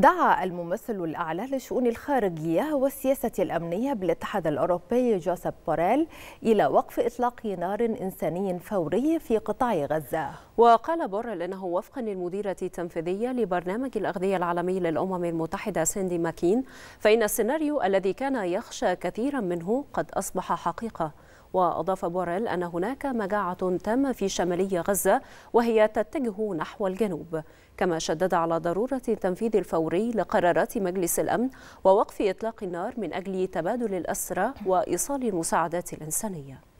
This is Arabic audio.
دعا الممثل الأعلى للشؤون الخارجية والسياسة الأمنية بالاتحاد الأوروبي جوزيف بوريل إلى وقف إطلاق نار إنساني فوري في قطاع غزة وقال بوريل انه وفقا للمديره التنفيذيه لبرنامج الاغذيه العالمي للامم المتحده ساندي ماكين فان السيناريو الذي كان يخشى كثيرا منه قد اصبح حقيقه وأضاف بوريل أن هناك مجاعة تامة في شمالي غزة وهي تتجه نحو الجنوب كما شدد على ضرورة التنفيذ الفوري لقرارات مجلس الأمن ووقف إطلاق النار من أجل تبادل الأسرى وإيصال المساعدات الإنسانية